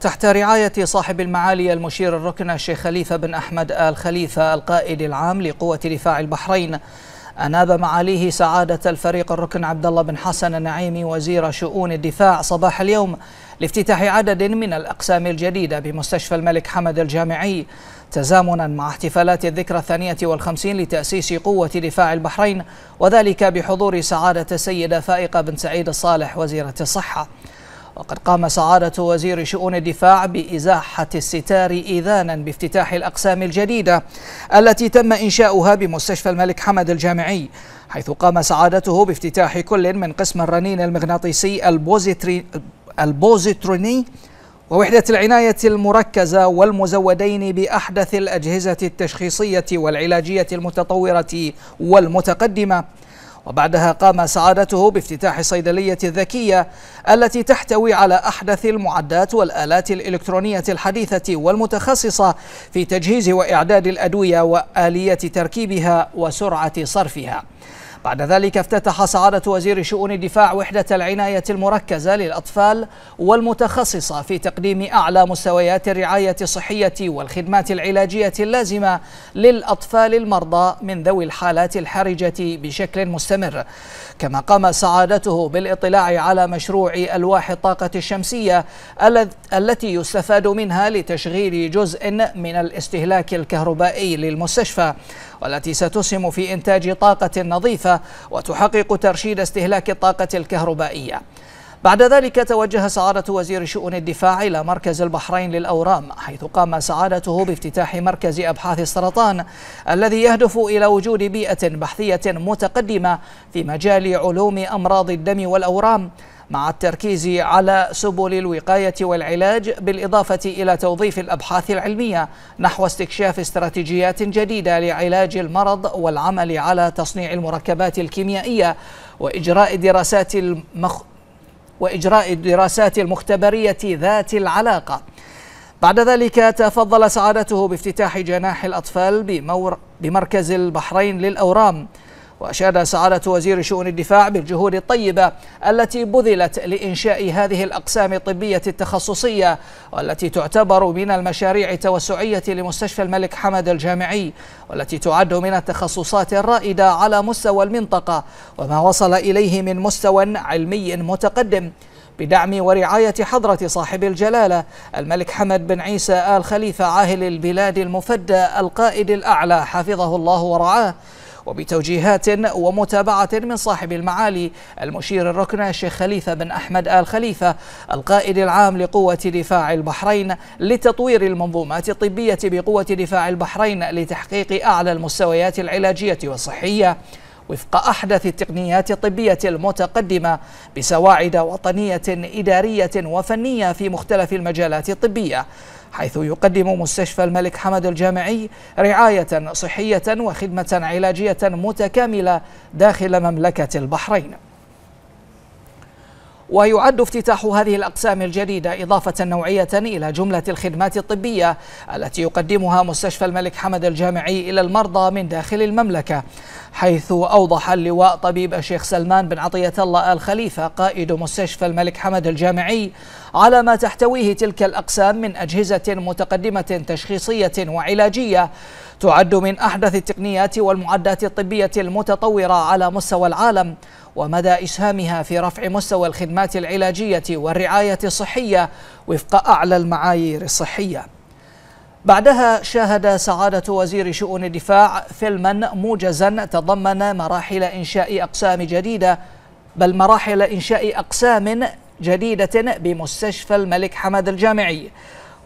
تحت رعاية صاحب المعالي المشير الركن الشيخ خليفة بن أحمد آل خليفة القائد العام لقوة دفاع البحرين أناب معاليه سعادة الفريق الركن عبد الله بن حسن النعيمي وزير شؤون الدفاع صباح اليوم لافتتاح عدد من الأقسام الجديدة بمستشفى الملك حمد الجامعي تزامنا مع احتفالات الذكرى الثانية والخمسين لتأسيس قوة دفاع البحرين وذلك بحضور سعادة السيدة فائقة بن سعيد الصالح وزيرة الصحة وقد قام سعادة وزير شؤون الدفاع بإزاحة الستار إذانا بافتتاح الأقسام الجديدة التي تم إنشاؤها بمستشفى الملك حمد الجامعي حيث قام سعادته بافتتاح كل من قسم الرنين المغناطيسي البوزيتروني ووحدة العناية المركزة والمزودين بأحدث الأجهزة التشخيصية والعلاجية المتطورة والمتقدمة وبعدها قام سعادته بافتتاح صيدلية الذكية التي تحتوي على أحدث المعدات والآلات الإلكترونية الحديثة والمتخصصة في تجهيز وإعداد الأدوية وآلية تركيبها وسرعة صرفها بعد ذلك افتتح سعادة وزير شؤون الدفاع وحدة العناية المركزة للأطفال والمتخصصة في تقديم أعلى مستويات الرعاية الصحية والخدمات العلاجية اللازمة للأطفال المرضى من ذوي الحالات الحرجة بشكل مستمر كما قام سعادته بالاطلاع على مشروع ألواح الطاقة الشمسية التي يستفاد منها لتشغيل جزء من الاستهلاك الكهربائي للمستشفى والتي ستسهم في إنتاج طاقة نظيفة وتحقق ترشيد استهلاك الطاقة الكهربائية بعد ذلك توجه سعادة وزير شؤون الدفاع إلى مركز البحرين للأورام حيث قام سعادته بافتتاح مركز أبحاث السرطان الذي يهدف إلى وجود بيئة بحثية متقدمة في مجال علوم أمراض الدم والأورام مع التركيز على سبل الوقاية والعلاج بالإضافة إلى توظيف الأبحاث العلمية نحو استكشاف استراتيجيات جديدة لعلاج المرض والعمل على تصنيع المركبات الكيميائية وإجراء دراسات المخ... وإجراء الدراسات المختبرية ذات العلاقة بعد ذلك تفضل سعادته بافتتاح جناح الأطفال بمور... بمركز البحرين للأورام وأشاد سعادة وزير شؤون الدفاع بالجهود الطيبة التي بذلت لإنشاء هذه الأقسام الطبية التخصصية والتي تعتبر من المشاريع التوسعية لمستشفى الملك حمد الجامعي والتي تعد من التخصصات الرائدة على مستوى المنطقة وما وصل إليه من مستوى علمي متقدم بدعم ورعاية حضرة صاحب الجلالة الملك حمد بن عيسى آل خليفة عاهل البلاد المفدى القائد الأعلى حفظه الله ورعاه وبتوجيهات ومتابعة من صاحب المعالي المشير الركن الشيخ خليفة بن أحمد آل خليفة القائد العام لقوة دفاع البحرين لتطوير المنظومات الطبية بقوة دفاع البحرين لتحقيق أعلى المستويات العلاجية والصحية وفق أحدث التقنيات الطبية المتقدمة بسواعد وطنية إدارية وفنية في مختلف المجالات الطبية حيث يقدم مستشفى الملك حمد الجامعي رعاية صحية وخدمة علاجية متكاملة داخل مملكة البحرين ويعد افتتاح هذه الأقسام الجديدة إضافة نوعية إلى جملة الخدمات الطبية التي يقدمها مستشفى الملك حمد الجامعي إلى المرضى من داخل المملكة حيث أوضح اللواء طبيب الشيخ سلمان بن عطية الله آل خليفة قائد مستشفى الملك حمد الجامعي على ما تحتويه تلك الأقسام من أجهزة متقدمة تشخيصية وعلاجية تعد من أحدث التقنيات والمعدات الطبية المتطورة على مستوى العالم ومدى إسهامها في رفع مستوى الخدمات العلاجية والرعاية الصحية وفق أعلى المعايير الصحية بعدها شاهد سعادة وزير شؤون الدفاع فيلما موجزا تضمن مراحل إنشاء أقسام جديدة بل مراحل إنشاء أقسام جديدة بمستشفى الملك حمد الجامعي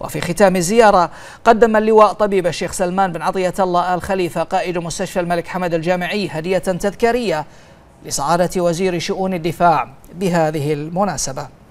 وفي ختام الزيارة قدم اللواء طبيب الشيخ سلمان بن عطية الله آل خليفة قائد مستشفى الملك حمد الجامعي هدية تذكارية لسعادة وزير شؤون الدفاع بهذه المناسبة